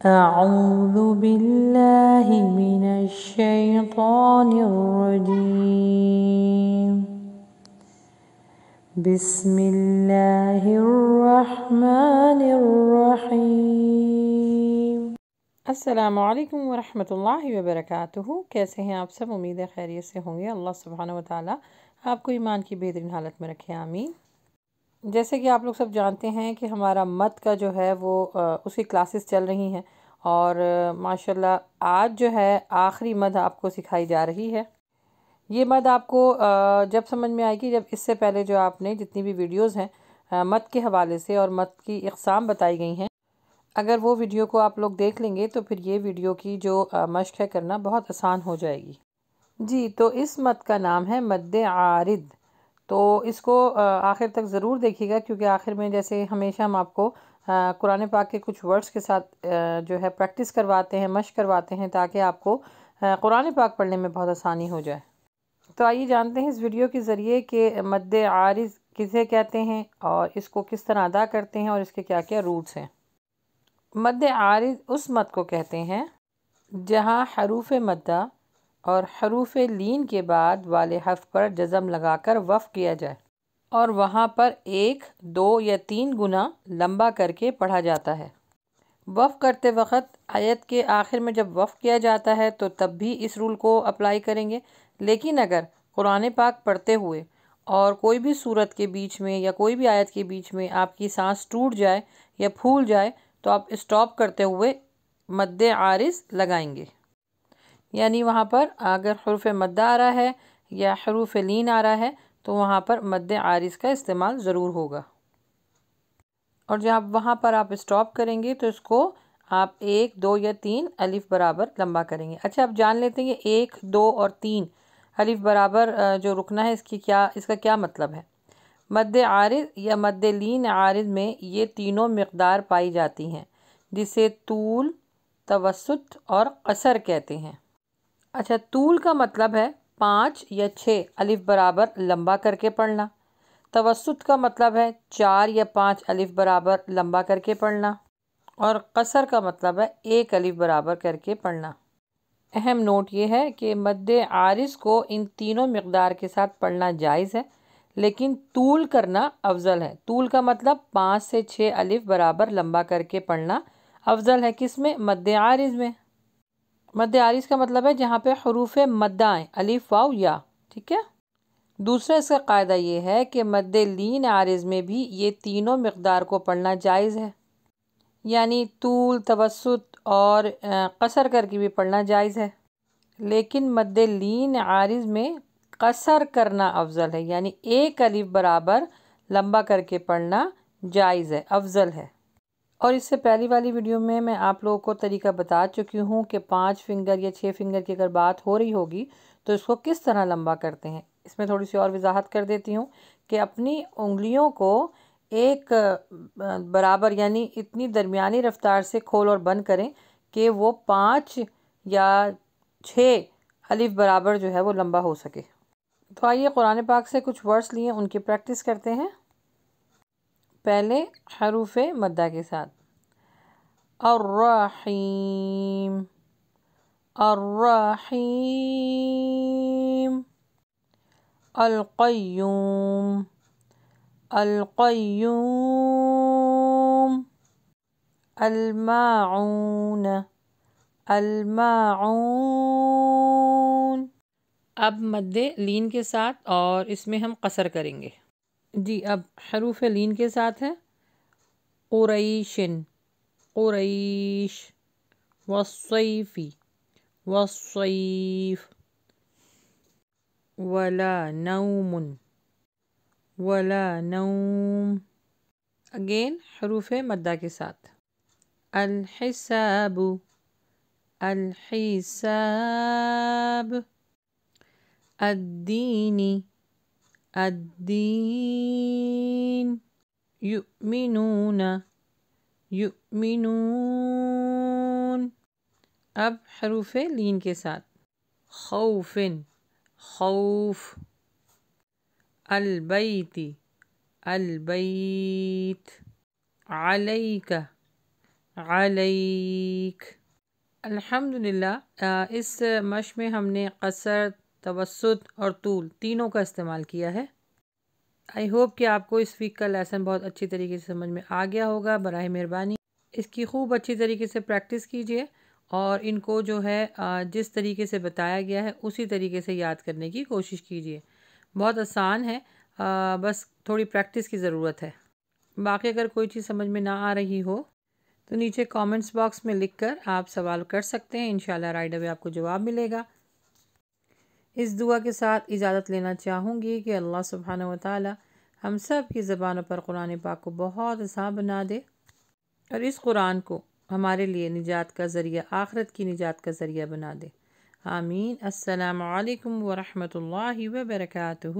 أعوذ بالله من الشيطان الرجيم بسم الله الرحمن الرحيم السلام عليكم ورحمة الله وبركاته كيف ہیں آپ سب امید خیریت سے ہوں گے اللہ سبحانه وتعالى آپ کو ایمان کی بہترین حالت میں رکھیں آمین جیسے کہ آپ لوگ سب جانتے ہیں کہ ہمارا مت کا جو ہے وہ اس کی کلاسز چل رہی ہیں اور ماشاء اللہ آج جو ہے آخری مد آپ کو سکھائی جا رہی ہے یہ مد آپ کو جب سمجھ میں آئے گی جب اس سے پہلے جو آپ نے جتنی بھی ویڈیوز ہیں مت کے حوالے سے اور مت کی اقسام بتائی گئی ہیں اگر وہ ویڈیو کو آپ لوگ دیکھ لیں گے تو پھر یہ ویڈیو کی جو مشق ہے کرنا بہت آسان ہو جائے گی جی تو اس مت کا نام ہے مد عارد تو اس کو آخر تک ضرور دیکھیے گا کیونکہ آخر میں جیسے ہمیشہ ہم آپ کو قرآن پاک کے کچھ ورڈز کے ساتھ جو ہے پریکٹس کرواتے ہیں مشق کرواتے ہیں تاکہ آپ کو قرآن پاک پڑھنے میں بہت آسانی ہو جائے تو آئیے جانتے ہیں اس ویڈیو کے ذریعے کہ مد عارض کسے کہتے ہیں اور اس کو کس طرح ادا کرتے ہیں اور اس کے کیا کیا روٹس ہیں مد عارض اس مد کو کہتے ہیں جہاں حروف مدہ اور حروف لین کے بعد والے حرف پر جزم لگا کر وف کیا جائے اور وہاں پر ایک دو یا تین گنا لمبا کر کے پڑھا جاتا ہے وف کرتے وقت آیت کے آخر میں جب وف کیا جاتا ہے تو تب بھی اس رول کو اپلائی کریں گے لیکن اگر قرآن پاک پڑھتے ہوئے اور کوئی بھی صورت کے بیچ میں یا کوئی بھی آیت کے بیچ میں آپ کی سانس ٹوٹ جائے یا پھول جائے تو آپ اسٹاپ کرتے ہوئے مد عارض لگائیں گے یعنی وہاں پر اگر حروف مدہ آ رہا ہے یا حروف لین آ رہا ہے تو وہاں پر مد عارض کا استعمال ضرور ہوگا اور جہاں وہاں پر آپ اسٹاپ کریں گے تو اس کو آپ ایک دو یا تین الف برابر لمبا کریں گے اچھا آپ جان لیتے ہیں کہ ایک دو اور تین الف برابر جو رکنا ہے اس کی کیا اس کا کیا مطلب ہے مد عارض یا مد لین عارض میں یہ تینوں مقدار پائی جاتی ہیں جسے طول توسط اور قصر کہتے ہیں اچھا طول کا مطلب ہے پانچ یا چھ الف برابر لمبا کر کے پڑھنا توسط کا مطلب ہے چار یا پانچ الف برابر لمبا کر کے پڑھنا اور قصر کا مطلب ہے ایک الف برابر کر کے پڑھنا اہم نوٹ یہ ہے کہ مد عارض کو ان تینوں مقدار کے ساتھ پڑھنا جائز ہے لیکن طول کرنا افضل ہے طول کا مطلب پانچ سے چھ الف برابر لمبا کر کے پڑھنا افضل ہے کس میں مد عارض میں مد عارض کا مطلب ہے جہاں پہ حروف مدہ آئیں الف واؤ یا ٹھیک ہے دوسرا اس کا قاعدہ یہ ہے کہ مد لین عارض میں بھی یہ تینوں مقدار کو پڑھنا جائز ہے یعنی طول توسط اور قصر کر کے بھی پڑھنا جائز ہے لیکن مد لین عارض میں قصر کرنا افضل ہے یعنی ایک الف برابر لمبا کر کے پڑھنا جائز ہے افضل ہے اور اس سے پہلی والی ویڈیو میں میں آپ لوگوں کو طریقہ بتا چکی ہوں کہ پانچ فنگر یا چھ فنگر کی اگر بات ہو رہی ہوگی تو اس کو کس طرح لمبا کرتے ہیں اس میں تھوڑی سی اور وضاحت کر دیتی ہوں کہ اپنی انگلیوں کو ایک برابر یعنی اتنی درمیانی رفتار سے کھول اور بند کریں کہ وہ پانچ یا چھ حلیف برابر جو ہے وہ لمبا ہو سکے تو آئیے قرآن پاک سے کچھ ورس لیے ان کی پریکٹس کرتے ہیں پہلے حروف مدہ کے ساتھ الرحیم الرحیم القیوم القیوم الماعون الماعون اب مد لین کے ساتھ اور اس میں ہم قصر کریں گے جی اب حروف لین کے ساتھ ہے قریشن قریش وصیفی وصیف ولا نوم ولا نوم اگین حروف مدہ کے ساتھ الحساب الحساب الدینی الدين يؤمنون يؤمنون اب حروف لين کے ساتھ خوف خوف البيت البيت عليك عليك الحمد لله مش میں ہم نے قصر توسط اور طول تینوں کا استعمال کیا ہے آئی ہوپ کہ آپ کو اس ویک کا لیسن بہت اچھی طریقے سے سمجھ میں آ گیا ہوگا براہ مہربانی اس کی خوب اچھی طریقے سے پریکٹس کیجئے اور ان کو جو ہے جس طریقے سے بتایا گیا ہے اسی طریقے سے یاد کرنے کی کوشش کیجئے بہت آسان ہے بس تھوڑی پریکٹس کی ضرورت ہے باقی اگر کوئی چیز سمجھ میں نہ آ رہی ہو تو نیچے کامنٹس باکس میں لکھ کر آپ سوال کر سکتے ہیں انشاءاللہ رائڈ اوے آپ کو جواب ملے گا اس دعا کے ساتھ اجازت لینا چاہوں گی کہ اللہ سبحانہ و تعالی ہم سب کی زبانوں پر قرآن پاک کو بہت آسان بنا دے اور اس قرآن کو ہمارے لیے نجات کا ذریعہ آخرت کی نجات کا ذریعہ بنا دے آمین السلام علیکم ورحمۃ اللہ وبرکاتہ